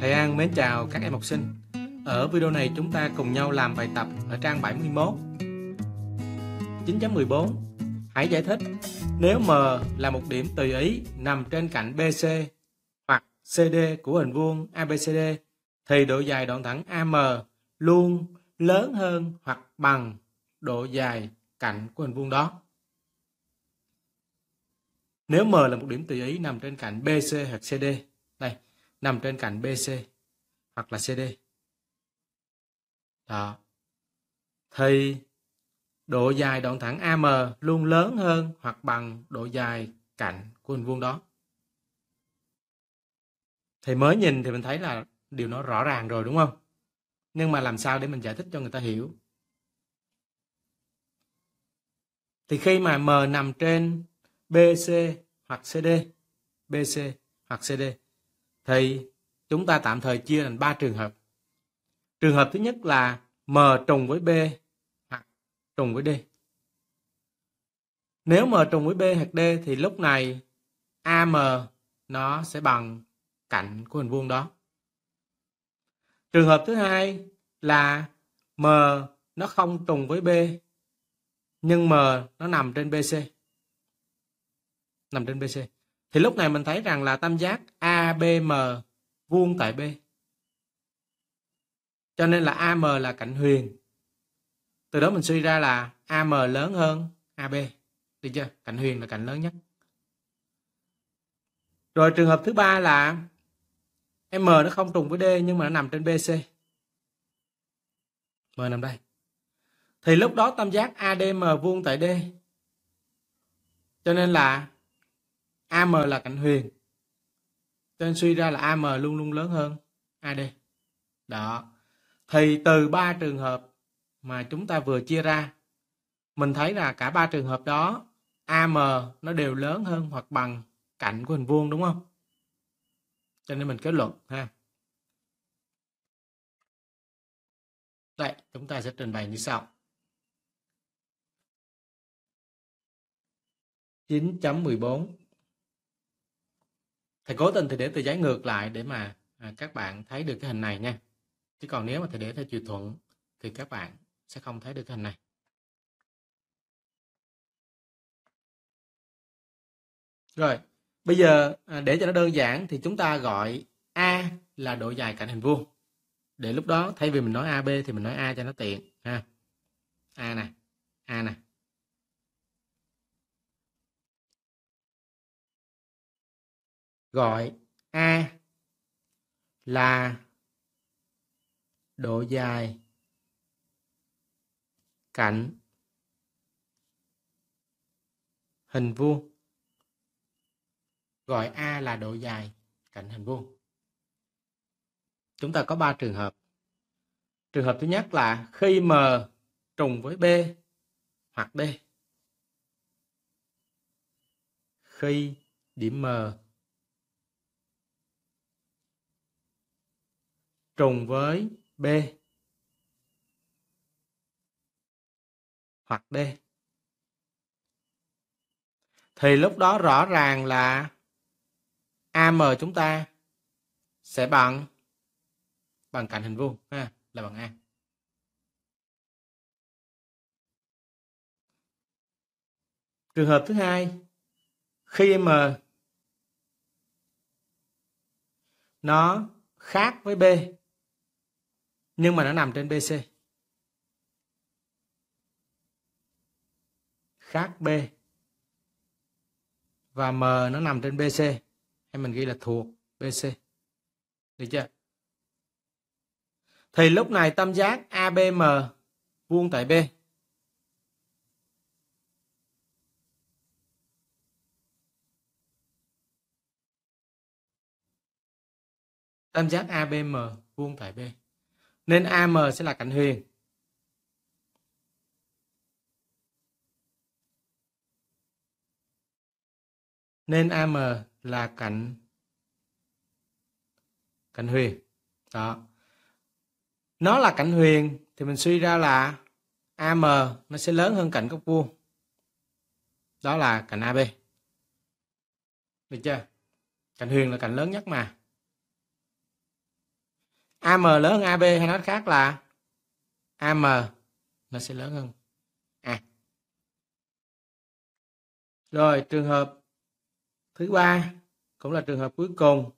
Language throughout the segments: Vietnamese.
Thầy An mến chào các em học sinh. Ở video này chúng ta cùng nhau làm bài tập ở trang 71. 9.14 Hãy giải thích nếu M là một điểm tùy ý nằm trên cạnh BC hoặc CD của hình vuông ABCD thì độ dài đoạn thẳng AM luôn lớn hơn hoặc bằng độ dài cạnh của hình vuông đó. Nếu M là một điểm tùy ý nằm trên cạnh BC hoặc CD nằm trên cạnh BC hoặc là CD. Đó. Thì độ dài đoạn thẳng AM luôn lớn hơn hoặc bằng độ dài cạnh của hình vuông đó. Thì mới nhìn thì mình thấy là điều nó rõ ràng rồi đúng không? Nhưng mà làm sao để mình giải thích cho người ta hiểu? Thì khi mà M nằm trên BC hoặc CD, BC hoặc CD thì chúng ta tạm thời chia thành ba trường hợp. Trường hợp thứ nhất là M trùng với B hoặc trùng với D. Nếu M trùng với B hoặc D thì lúc này AM nó sẽ bằng cạnh của hình vuông đó. Trường hợp thứ hai là M nó không trùng với B nhưng M nó nằm trên BC. Nằm trên BC. Thì lúc này mình thấy rằng là tam giác ABM vuông tại B. Cho nên là AM là cạnh huyền. Từ đó mình suy ra là AM lớn hơn AB. Được chưa? Cạnh huyền là cạnh lớn nhất. Rồi trường hợp thứ ba là M nó không trùng với D nhưng mà nó nằm trên BC. M nằm đây. Thì lúc đó tam giác ADM vuông tại D. Cho nên là AM là cạnh huyền nên suy ra là AM luôn luôn lớn hơn AD. Đó. Thì từ ba trường hợp mà chúng ta vừa chia ra, mình thấy là cả ba trường hợp đó AM nó đều lớn hơn hoặc bằng cạnh của hình vuông đúng không? Cho nên mình kết luận ha. Đây, chúng ta sẽ trình bày như sau. 9 thầy cố tình thì để từ giấy ngược lại để mà à, các bạn thấy được cái hình này nha chứ còn nếu mà thầy để theo chiều thuận thì các bạn sẽ không thấy được cái hình này rồi bây giờ à, để cho nó đơn giản thì chúng ta gọi a là độ dài cạnh hình vuông để lúc đó thay vì mình nói ab thì mình nói a cho nó tiện ha a này a này gọi A là độ dài cạnh hình vuông gọi A là độ dài cạnh hình vuông chúng ta có 3 trường hợp trường hợp thứ nhất là khi M trùng với B hoặc D khi điểm M trùng với B hoặc D. Thì lúc đó rõ ràng là AM chúng ta sẽ bằng bằng cạnh hình vuông ha, là bằng A. Trường hợp thứ hai, khi M nó khác với B nhưng mà nó nằm trên BC. Khác B. Và M nó nằm trên BC. Hay mình ghi là thuộc BC. Được chưa? Thì lúc này tam giác ABM vuông tại B. Tam giác ABM vuông tại B nên AM sẽ là cạnh huyền nên AM là cạnh cạnh huyền đó nó là cạnh huyền thì mình suy ra là AM nó sẽ lớn hơn cạnh góc vuông đó là cạnh AB được chưa cạnh huyền là cạnh lớn nhất mà am lớn hơn ab hay nói khác là am nó sẽ lớn hơn a à. rồi trường hợp thứ ba cũng là trường hợp cuối cùng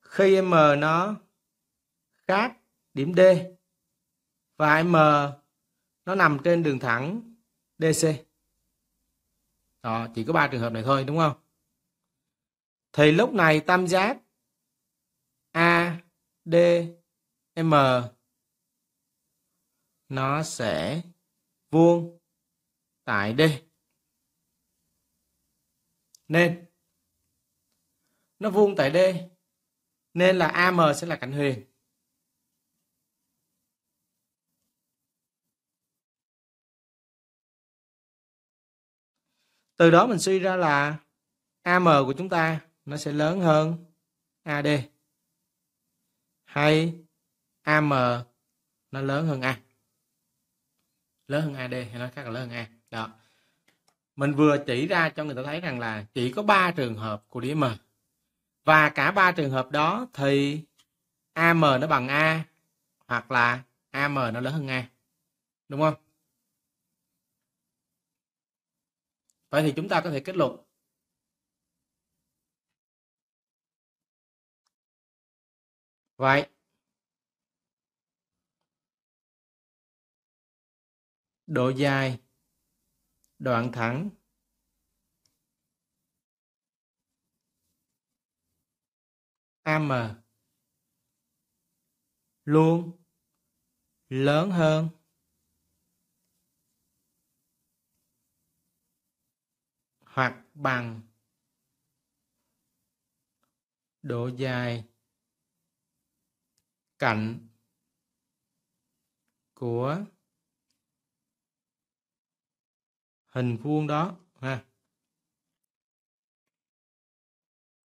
khi m nó khác điểm d và m nó nằm trên đường thẳng dc đó chỉ có ba trường hợp này thôi đúng không thì lúc này tam giác D M nó sẽ vuông tại D nên nó vuông tại D nên là AM sẽ là cạnh huyền từ đó mình suy ra là AM của chúng ta nó sẽ lớn hơn AD hay am nó lớn hơn a lớn hơn ad hay nói khác là lớn hơn a đó mình vừa chỉ ra cho người ta thấy rằng là chỉ có ba trường hợp của điểm m và cả ba trường hợp đó thì am nó bằng a hoặc là am nó lớn hơn a đúng không vậy thì chúng ta có thể kết luận vậy độ dài đoạn thẳng am luôn lớn hơn hoặc bằng độ dài cạnh của hình vuông đó ha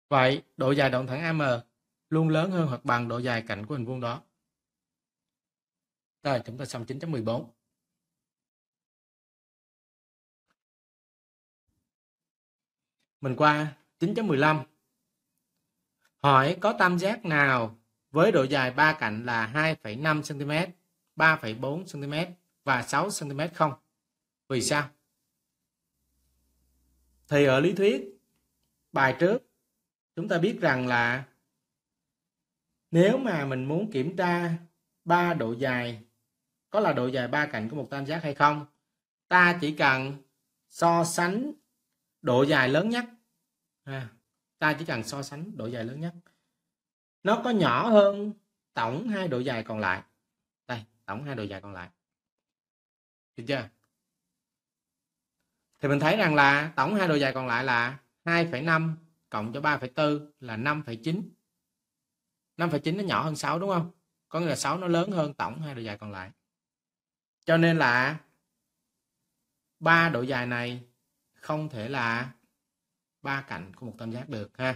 vậy độ dài đoạn thẳng am luôn lớn hơn hoặc bằng độ dài cạnh của hình vuông đó rồi chúng ta xong 9.14 mình qua 9.15 hỏi có tam giác nào với độ dài ba cạnh là 2,5 cm, 3,4 cm và 6 cm không. Vì sao? Thì ở lý thuyết bài trước chúng ta biết rằng là nếu mà mình muốn kiểm tra ba độ dài có là độ dài ba cạnh của một tam giác hay không ta chỉ cần so sánh độ dài lớn nhất à, ta chỉ cần so sánh độ dài lớn nhất nó có nhỏ hơn tổng hai độ dài còn lại đây tổng hai độ dài còn lại được chưa thì mình thấy rằng là tổng hai độ dài còn lại là 2,5 cộng cho 3,4 là 5,9 5,9 nó nhỏ hơn 6 đúng không có nghĩa là 6 nó lớn hơn tổng hai độ dài còn lại cho nên là ba độ dài này không thể là ba cạnh của một tam giác được ha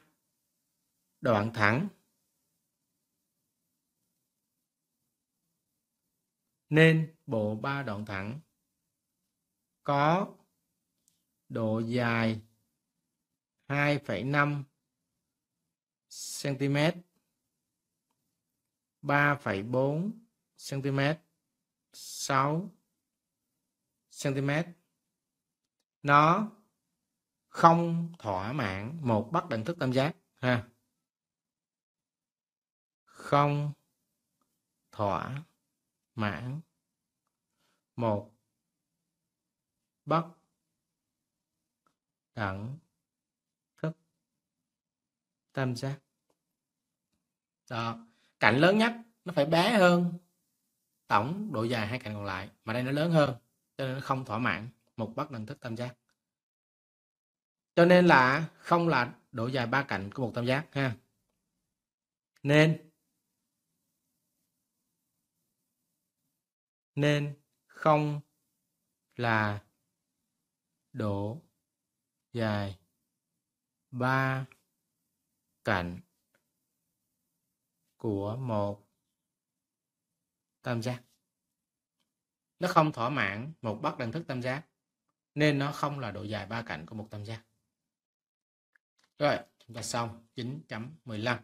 đoạn thẳng nên bộ ba đoạn thẳng có độ dài 2,5 cm 3,4 cm 6 cm nó không thỏa mãn một bất đẳng thức tam giác ha không thỏa mãn một bất đẳng thức tam giác đó cạnh lớn nhất nó phải bé hơn tổng độ dài hai cạnh còn lại mà đây nó lớn hơn cho nên nó không thỏa mãn một bất đẳng thức tam giác cho nên là không là độ dài ba cạnh của một tam giác ha nên nên không là độ dài ba cạnh của một tam giác nó không thỏa mãn một bất đẳng thức tam giác nên nó không là độ dài ba cạnh của một tam giác rồi chúng ta xong 9.15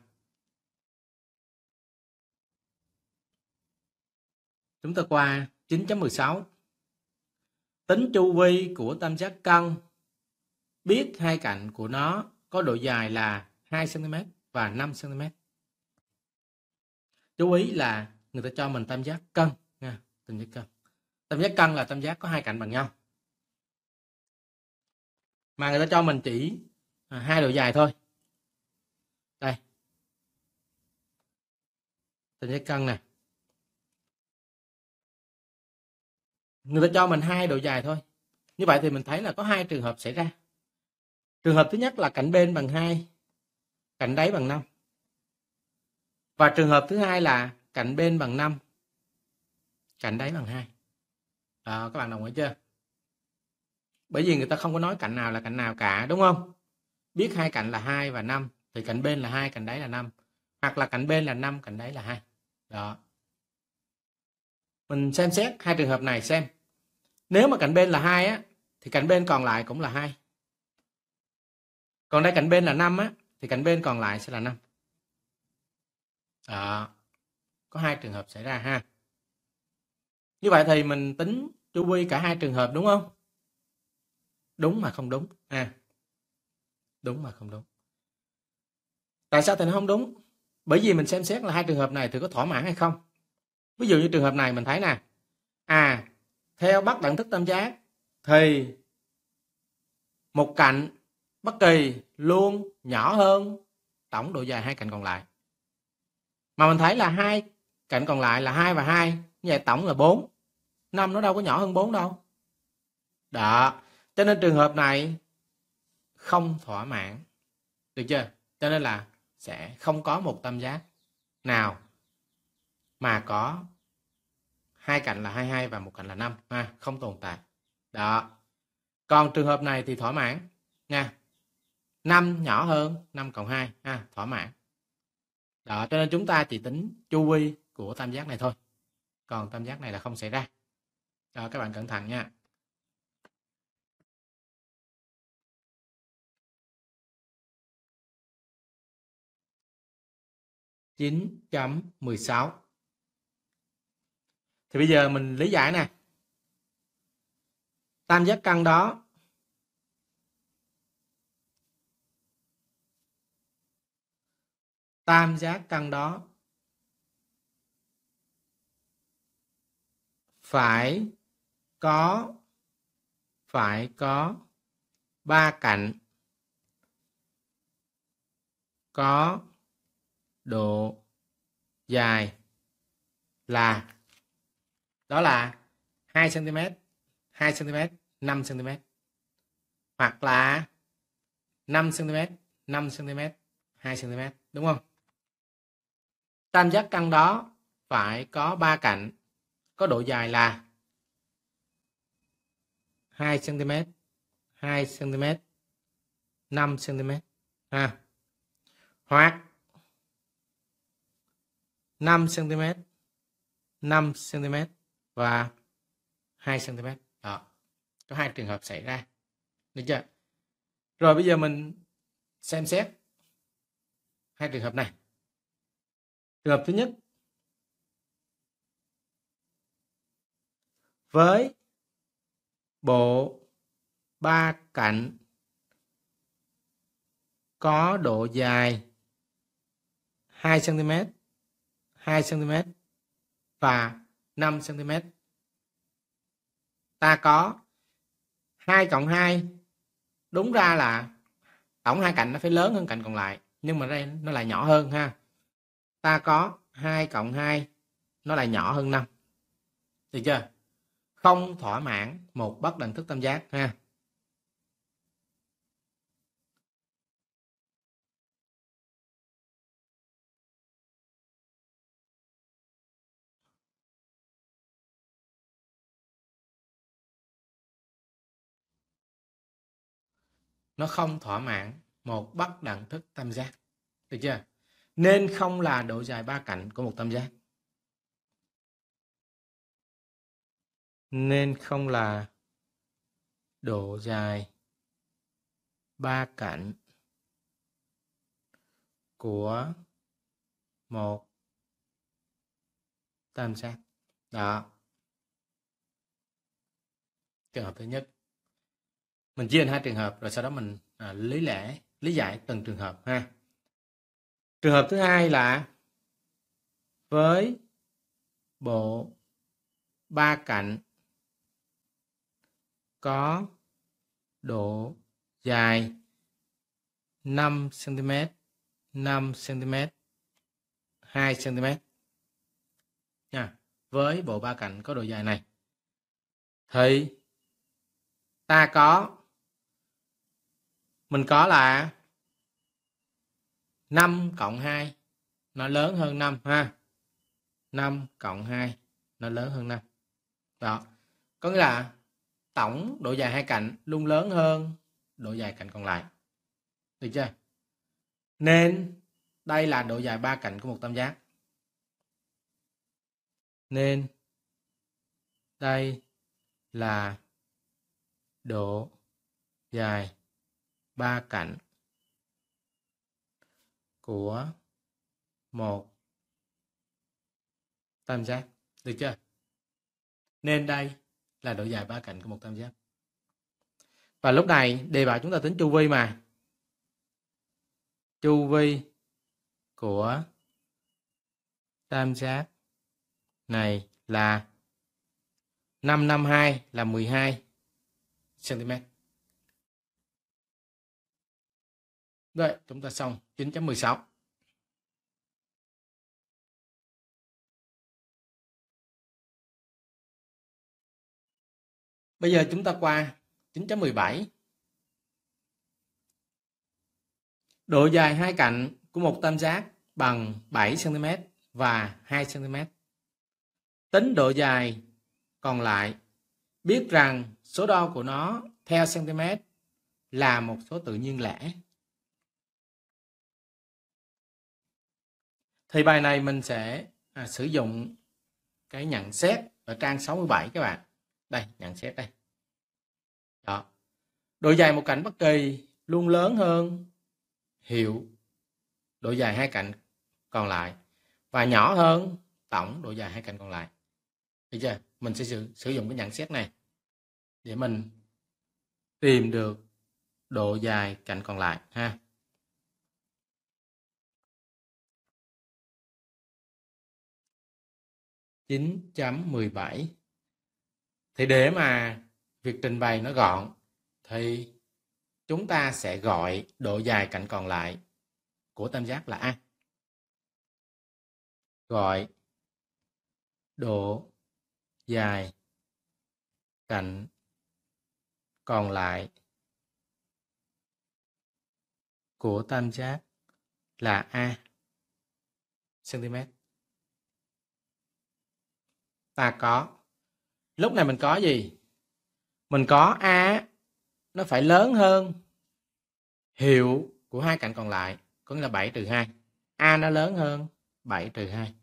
chúng ta qua 9.16 tính chu vi của tam giác cân biết hai cạnh của nó có độ dài là 2 cm và 5 cm chú ý là người ta cho mình tam giác cân nha tam giác cân tam giác cân là tam giác có hai cạnh bằng nhau mà người ta cho mình chỉ à, hai độ dài thôi đây tam giác cân này người ta cho mình hai độ dài thôi như vậy thì mình thấy là có hai trường hợp xảy ra trường hợp thứ nhất là cạnh bên bằng hai cạnh đáy bằng 5 và trường hợp thứ hai là cạnh bên bằng 5 cạnh đáy bằng 2 à, các bạn đồng ý chưa bởi vì người ta không có nói cạnh nào là cạnh nào cả đúng không biết hai cạnh là 2 và 5 thì cạnh bên là 2 cạnh đáy là 5 hoặc là cạnh bên là 5 cạnh đáy là 2 đó mình xem xét hai trường hợp này xem nếu mà cạnh bên là hai á thì cạnh bên còn lại cũng là hai còn đây cạnh bên là 5 á thì cạnh bên còn lại sẽ là 5 đó. có hai trường hợp xảy ra ha như vậy thì mình tính chu vi cả hai trường hợp đúng không đúng mà không đúng à, đúng mà không đúng tại sao thì nó không đúng bởi vì mình xem xét là hai trường hợp này thì có thỏa mãn hay không ví dụ như trường hợp này mình thấy nè à theo bắt đẳng thức tam giác thì một cạnh bất kỳ luôn nhỏ hơn tổng độ dài hai cạnh còn lại mà mình thấy là hai cạnh còn lại là hai và hai như vậy tổng là 4 năm nó đâu có nhỏ hơn 4 đâu đó cho nên trường hợp này không thỏa mãn được chưa cho nên là sẽ không có một tam giác nào mà có hai cạnh là 22 và một cạnh là 5 ha, không tồn tại. Đó. Còn trường hợp này thì thỏa mãn nha. 5 nhỏ hơn 5 cộng 2 ha, thỏa mãn. Đó, cho nên chúng ta chỉ tính chu vi của tam giác này thôi. Còn tam giác này là không xảy ra. Đó, các bạn cẩn thận nha. chín chấm mười sáu thì bây giờ mình lý giải nè tam giác căn đó tam giác căn đó phải có phải có ba cạnh có độ dài là đó là 2 cm 2 cm 5 cm hoặc là 5 cm 5 cm 2 cm đúng không tam giác căn đó phải có ba cạnh có độ dài là 2 cm 2 cm 5 cm ha hoặc 5 cm 5 cm và 2 cm đó có hai trường hợp xảy ra được chưa rồi bây giờ mình xem xét hai trường hợp này trường hợp thứ nhất với bộ ba cạnh có độ dài 2 cm 2 cm và 5 cm ta có 2 cộng 2 đúng ra là tổng hai cạnh nó phải lớn hơn cạnh còn lại nhưng mà đây nó lại nhỏ hơn ha ta có 2 cộng 2 nó lại nhỏ hơn 5 được chưa không thỏa mãn một bất đẳng thức tam giác ha nó không thỏa mãn một bất đẳng thức tam giác được chưa nên không là độ dài ba cạnh của một tam giác nên không là độ dài ba cạnh của một tam giác đó trường hợp thứ nhất mình chia thành hai trường hợp rồi sau đó mình à, lý lẽ lý giải từng trường hợp ha trường hợp thứ hai là với bộ ba cạnh có độ dài 5 cm 5 cm 2 cm nha với bộ ba cạnh có độ dài này thì ta có mình có là 5 cộng 2 nó lớn hơn 5 ha 5 cộng 2 nó lớn hơn 5 đó có nghĩa là tổng độ dài hai cạnh luôn lớn hơn độ dài cạnh còn lại được chưa nên đây là độ dài ba cạnh của một tam giác nên đây là độ dài ba cạnh của một tam giác được chưa nên đây là độ dài ba cạnh của một tam giác và lúc này đề bảo chúng ta tính chu vi mà chu vi của tam giác này là 552 là 12 cm. đây chúng ta xong 9.16. Bây giờ chúng ta qua 9.17. Độ dài hai cạnh của một tam giác bằng 7 cm và 2 cm. Tính độ dài còn lại, biết rằng số đo của nó theo cm là một số tự nhiên lẻ. Thì bài này mình sẽ à, sử dụng cái nhận xét ở trang 67 các bạn. Đây, nhận xét đây. Đó. Độ dài một cạnh bất kỳ luôn lớn hơn hiệu độ dài hai cạnh còn lại và nhỏ hơn tổng độ dài hai cạnh còn lại. Được giờ Mình sẽ sử, sử dụng cái nhận xét này để mình tìm được độ dài cạnh còn lại ha 9.17 Thì để mà việc trình bày nó gọn thì chúng ta sẽ gọi độ dài cạnh còn lại của tam giác là A. Gọi độ dài cạnh còn lại của tam giác là A cm ta có lúc này mình có gì mình có a nó phải lớn hơn hiệu của hai cạnh còn lại có nghĩa là 7 trừ 2 a nó lớn hơn 7 trừ 2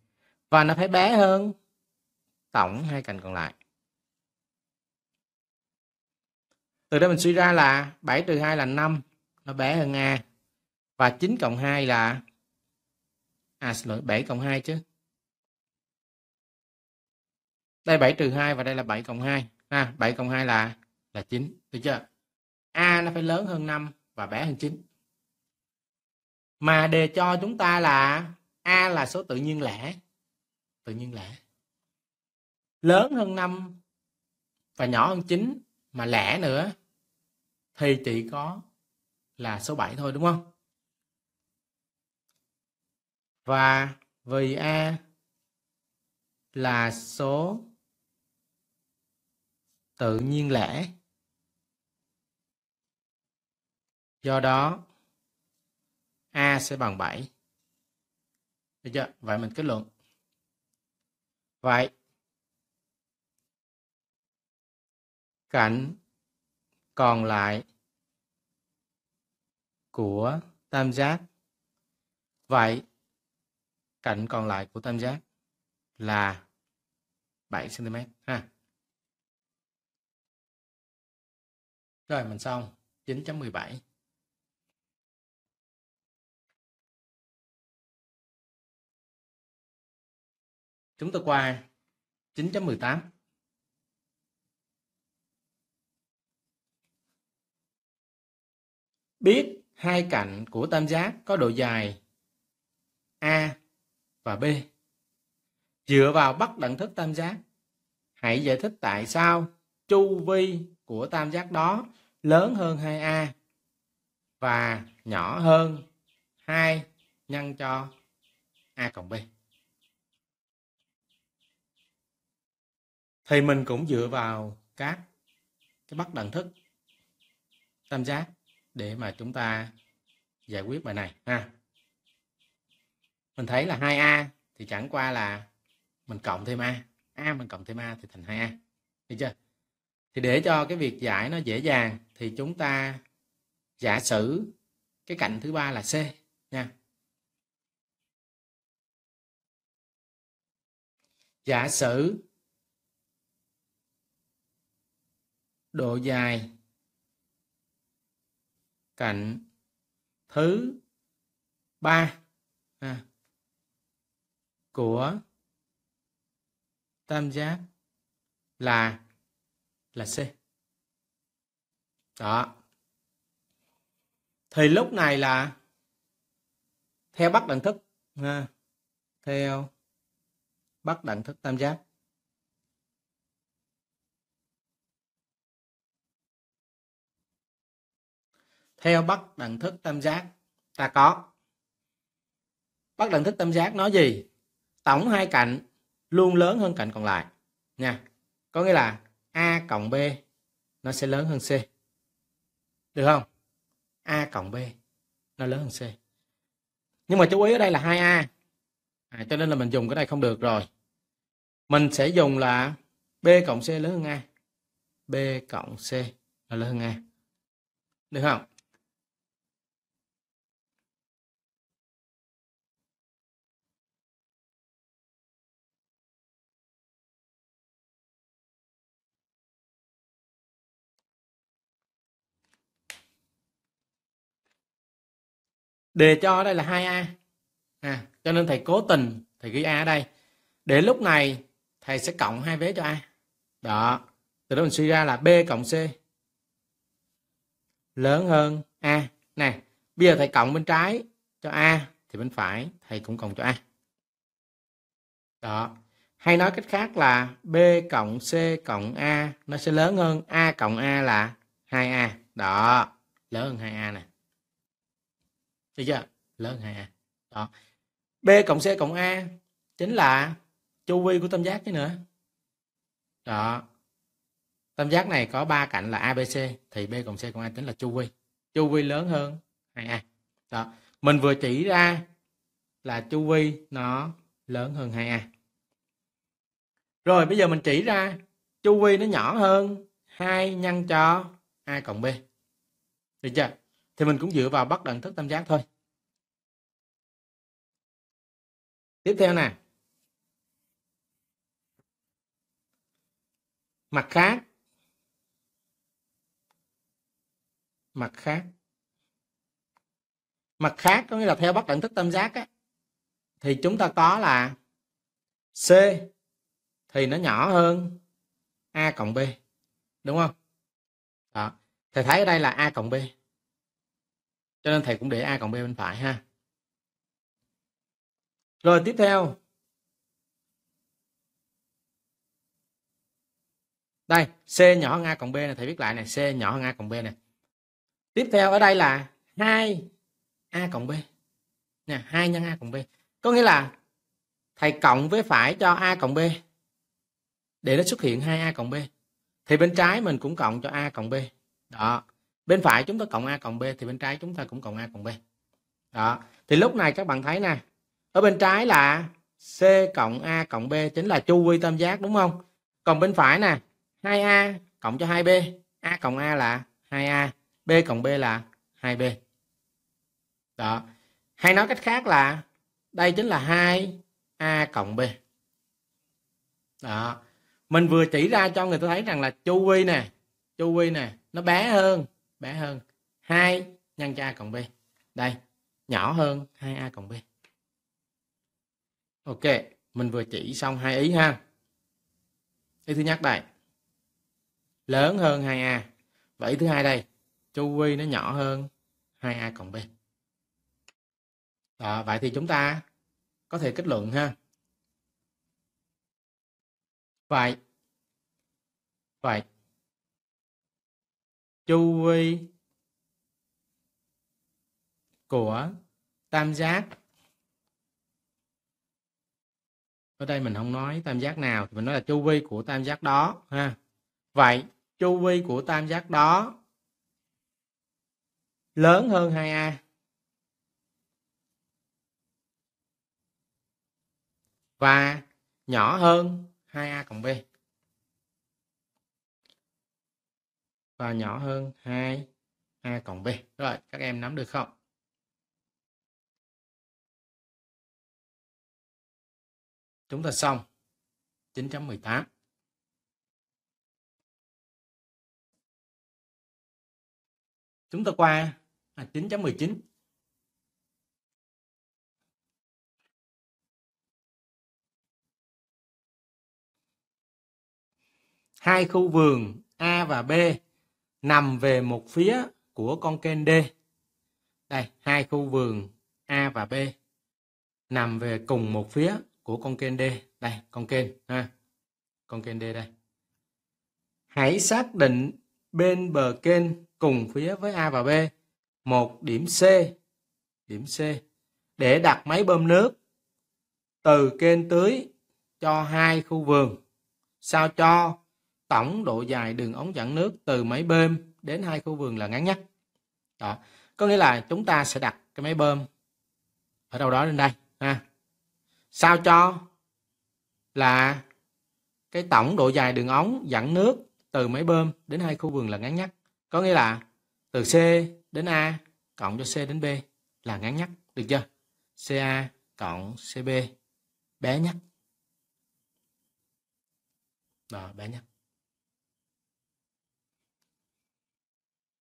và nó phải bé hơn tổng hai cạnh còn lại từ đây mình suy ra là 7 trừ 2 là 5 nó bé hơn a và 9 cộng 2 là à xin lỗi 7 cộng 2 chứ đây 7 trừ 2 và đây là 7 cộng 2 ha 7 cộng 2 là là 9 được chưa A nó phải lớn hơn 5 và bé hơn 9 mà đề cho chúng ta là A là số tự nhiên lẻ tự nhiên lẻ lớn hơn 5 và nhỏ hơn 9 mà lẻ nữa thì chỉ có là số 7 thôi đúng không? Và vì A là số tự nhiên lẽ do đó a sẽ bằng 7 được chưa vậy mình kết luận vậy cạnh còn lại của tam giác vậy cạnh còn lại của tam giác là 7 cm ha Rồi mình xong 9.17 Chúng ta qua 9.18 Biết hai cạnh của tam giác có độ dài A và B. Dựa vào bắt đẳng thức tam giác, hãy giải thích tại sao chu vi của tam giác đó lớn hơn 2a và nhỏ hơn 2 nhân cho a cộng b. Thì mình cũng dựa vào các cái bắt đẳng thức tam giác để mà chúng ta giải quyết bài này ha. Mình thấy là 2a thì chẳng qua là mình cộng thêm a, a mình cộng thêm a thì thành 2a. Được chưa? thì để cho cái việc giải nó dễ dàng thì chúng ta giả sử cái cạnh thứ ba là c nha giả sử độ dài cạnh thứ ba à, của tam giác là là C. Đó. Thì lúc này là theo bắt đẳng thức ha. theo bắt đẳng thức tam giác theo bắt đẳng thức tam giác ta có bắt đẳng thức tam giác nói gì tổng hai cạnh luôn lớn hơn cạnh còn lại nha có nghĩa là A cộng B nó sẽ lớn hơn C. Được không? A cộng B nó lớn hơn C. Nhưng mà chú ý ở đây là 2A. À, cho nên là mình dùng cái này không được rồi. Mình sẽ dùng là B cộng C lớn hơn A. B cộng C nó lớn hơn A. Được không? đề cho ở đây là 2A à, cho nên thầy cố tình thầy ghi A ở đây để lúc này thầy sẽ cộng hai vế cho A đó từ đó mình suy ra là B cộng C lớn hơn A nè bây giờ thầy cộng bên trái cho A thì bên phải thầy cũng cộng cho A đó hay nói cách khác là B cộng C cộng A nó sẽ lớn hơn A cộng A là 2A đó lớn hơn 2A này được chưa lớn hơn 2a đó b cộng c cộng a chính là chu vi của tam giác chứ nữa đó tam giác này có ba cạnh là abc thì b cộng c cộng a chính là chu vi chu vi lớn hơn 2a đó mình vừa chỉ ra là chu vi nó lớn hơn 2a rồi bây giờ mình chỉ ra chu vi nó nhỏ hơn 2 nhân cho a cộng b được chưa thì mình cũng dựa vào bất đẳng thức tam giác thôi tiếp theo nè mặt khác mặt khác mặt khác có nghĩa là theo bất đẳng thức tam giác á, thì chúng ta có là c thì nó nhỏ hơn a cộng b đúng không đó thầy thấy ở đây là a cộng b cho nên thầy cũng để a cộng b bên phải ha rồi tiếp theo đây c nhỏ hơn a cộng b này thầy viết lại này c nhỏ hơn a cộng b này tiếp theo ở đây là 2 a cộng b nè 2 nhân a cộng b có nghĩa là thầy cộng với phải cho a cộng b để nó xuất hiện 2a cộng b thì bên trái mình cũng cộng cho a cộng b đó bên phải chúng ta cộng a cộng b thì bên trái chúng ta cũng cộng a cộng b đó thì lúc này các bạn thấy nè ở bên trái là c cộng a cộng b chính là chu vi tam giác đúng không còn bên phải nè 2a cộng cho 2b a cộng a là 2a b cộng b là 2b đó hay nói cách khác là đây chính là 2a cộng b đó mình vừa chỉ ra cho người ta thấy rằng là chu vi nè chu vi nè nó bé hơn bé hơn 2 nhân cho a cộng b đây nhỏ hơn 2a cộng b ok mình vừa chỉ xong hai ý ha ý thứ nhất đây lớn hơn 2a và ý thứ hai đây chu vi nó nhỏ hơn 2a cộng b đó, vậy thì chúng ta có thể kết luận ha vậy vậy chu vi của tam giác ở đây mình không nói tam giác nào thì mình nói là chu vi của tam giác đó ha vậy chu vi của tam giác đó lớn hơn 2a và nhỏ hơn 2a cộng b và nhỏ hơn 2 a cộng b rồi các em nắm được không chúng ta xong 9.18 chúng ta qua à, 9.19 hai khu vườn A và B nằm về một phía của con kênh D. Đây, hai khu vườn A và B nằm về cùng một phía của con kênh D. Đây, con kênh ha. Con kênh D đây. Hãy xác định bên bờ kênh cùng phía với A và B một điểm C, điểm C để đặt máy bơm nước từ kênh tưới cho hai khu vườn sao cho tổng độ dài đường ống dẫn nước từ máy bơm đến hai khu vườn là ngắn nhất đó có nghĩa là chúng ta sẽ đặt cái máy bơm ở đâu đó lên đây ha sao cho là cái tổng độ dài đường ống dẫn nước từ máy bơm đến hai khu vườn là ngắn nhất có nghĩa là từ C đến A cộng cho C đến B là ngắn nhất được chưa CA cộng CB bé nhất đó bé nhất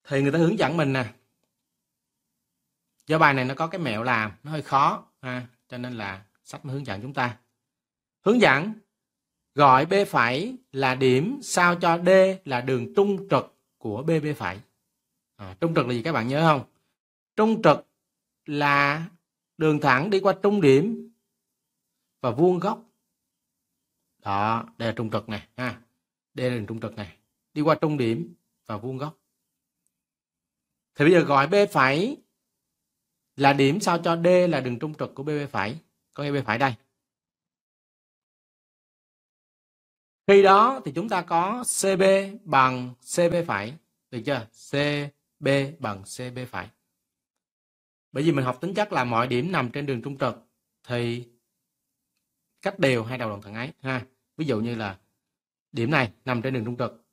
thì người ta hướng dẫn mình nè do bài này nó có cái mẹo làm nó hơi khó ha cho nên là sách mới hướng dẫn chúng ta hướng dẫn gọi b phải là điểm sao cho d là đường trung trực của b b phẩy à, trung trực là gì các bạn nhớ không trung trực là đường thẳng đi qua trung điểm và vuông góc đó đây là trung trực này ha đây là đường trung trực này đi qua trung điểm và vuông góc thì bây giờ gọi B phải là điểm sao cho D là đường trung trực của b phải. Có nghĩa B phải đây. Khi đó thì chúng ta có CB bằng CB phải. Được chưa? CB bằng CB phải. Bởi vì mình học tính chất là mọi điểm nằm trên đường trung trực thì cách đều hai đầu đồng thẳng ấy ha. Ví dụ như là điểm này nằm trên đường trung trực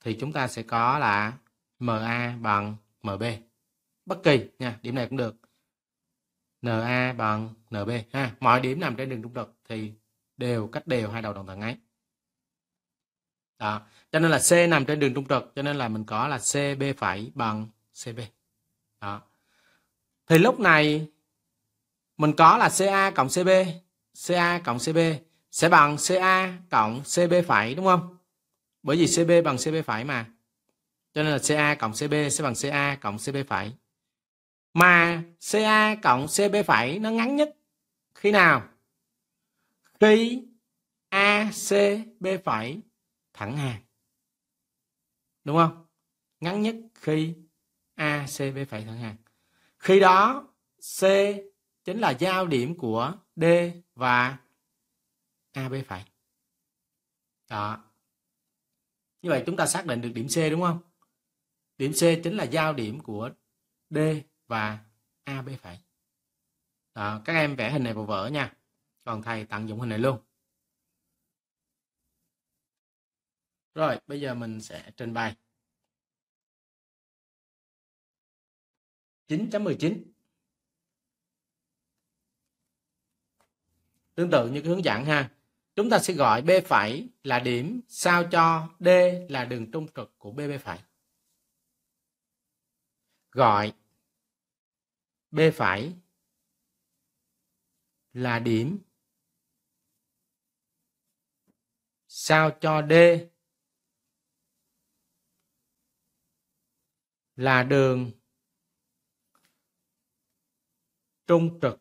thì chúng ta sẽ có là MA bằng MB. Bất kỳ nha, điểm này cũng được. NA bằng NB ha. Mọi điểm nằm trên đường trung trực thì đều cách đều hai đầu đồng thẳng ấy. Đó. Cho nên là C nằm trên đường trung trực cho nên là mình có là CB phải bằng CB. Đó. Thì lúc này mình có là CA cộng CB, CA cộng CB sẽ bằng CA cộng CB phải đúng không? Bởi vì CB bằng CB phải mà. Cho nên là CA cộng CB sẽ bằng CA cộng CB phải. Mà CA cộng CB phải nó ngắn nhất khi nào? Khi ACB phải thẳng hàng. Đúng không? Ngắn nhất khi ACB phải thẳng hàng. Khi đó C chính là giao điểm của D và AB phải. Đó. Như vậy chúng ta xác định được điểm C đúng không? Điểm C chính là giao điểm của D và AB phải. Đó, các em vẽ hình này vào vở nha. Còn thầy tận dụng hình này luôn. Rồi, bây giờ mình sẽ trình bày. 9.19 Tương tự như cái hướng dẫn ha. Chúng ta sẽ gọi B' là điểm sao cho D là đường trung trực của BB' gọi b phải là điểm sao cho d là đường trung trực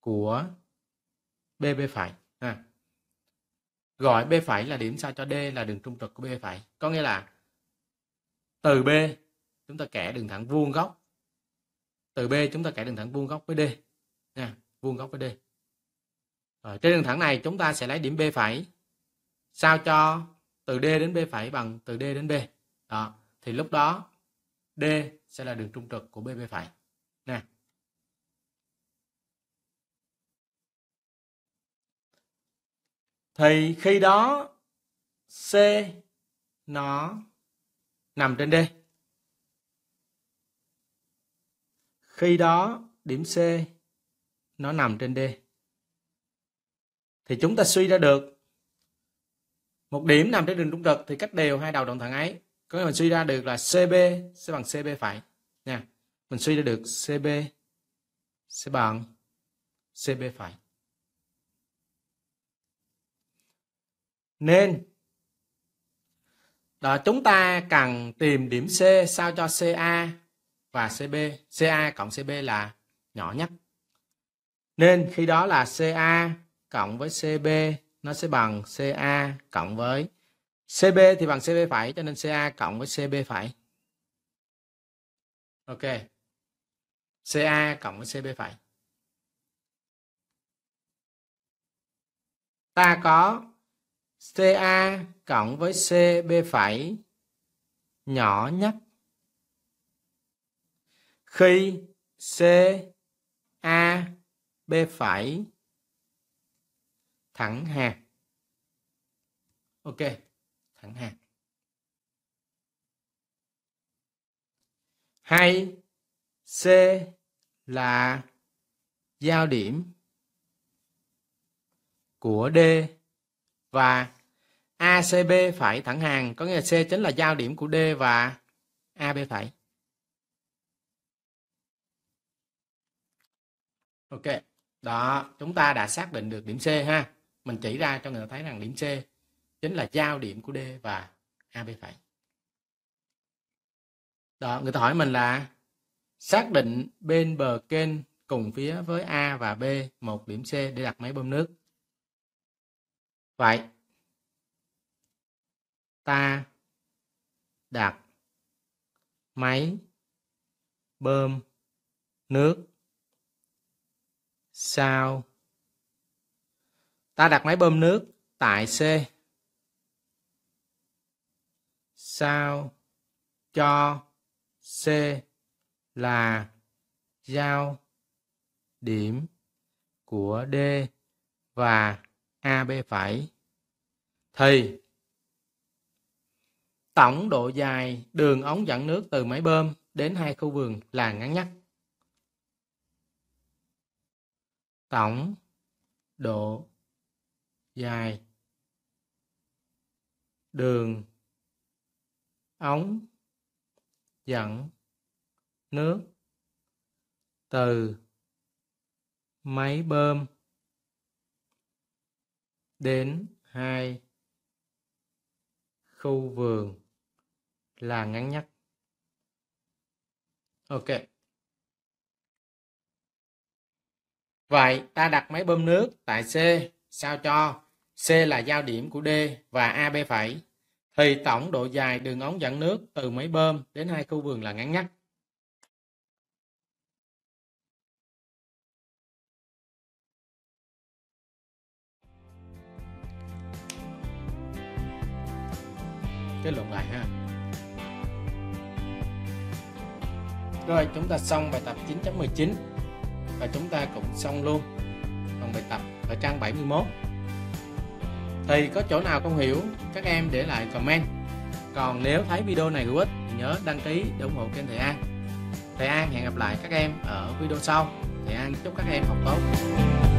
của BB phải à. gọi b phải là điểm sao cho d là đường trung trực của b phải có nghĩa là từ b chúng ta kẻ đường thẳng vuông góc từ b chúng ta kẻ đường thẳng vuông góc với d nha vuông góc với d rồi, trên đường thẳng này chúng ta sẽ lấy điểm b phải sao cho từ d đến b phải bằng từ d đến b đó thì lúc đó d sẽ là đường trung trực của bb phải nè thì khi đó c nó nằm trên d Khi đó điểm C nó nằm trên D. Thì chúng ta suy ra được một điểm nằm trên đường trung trực thì cách đều hai đầu đoạn thẳng ấy. Có nghĩa mình suy ra được là CB sẽ bằng CB phải nha. Mình suy ra được CB sẽ bằng CB phải. Nên đó, chúng ta cần tìm điểm C sao cho CA và CB, CA cộng CB là nhỏ nhất. Nên khi đó là CA cộng với CB nó sẽ bằng CA cộng với CB thì bằng CB phải cho nên CA cộng với CB phải. Ok. CA cộng với CB phải. Ta có CA cộng với CB phải nhỏ nhất khi C A B phải thẳng hàng. Ok, thẳng hàng. Hay C là giao điểm của D và ACB phải thẳng hàng, có nghĩa là C chính là giao điểm của D và AB phải. ok đó chúng ta đã xác định được điểm C ha mình chỉ ra cho người ta thấy rằng điểm C chính là giao điểm của D và AB phải. đó người ta hỏi mình là xác định bên bờ kênh cùng phía với A và B một điểm C để đặt máy bơm nước vậy ta đặt máy bơm nước sao ta đặt máy bơm nước tại C sao cho C là giao điểm của D và AB phải thì tổng độ dài đường ống dẫn nước từ máy bơm đến hai khu vườn là ngắn nhất tổng độ dài đường ống dẫn nước từ máy bơm đến hai khu vườn là ngắn nhất. Ok. Vậy ta đặt máy bơm nước tại C sao cho C là giao điểm của D và AB phải thì tổng độ dài đường ống dẫn nước từ máy bơm đến hai khu vườn là ngắn nhất. Kết luận lại ha. Rồi chúng ta xong bài tập 9.19 và chúng ta cũng xong luôn phần bài tập ở trang 71 thì có chỗ nào không hiểu các em để lại comment còn nếu thấy video này hữu ích thì nhớ đăng ký để ủng hộ kênh Thầy An Thầy An hẹn gặp lại các em ở video sau Thầy An chúc các em học tốt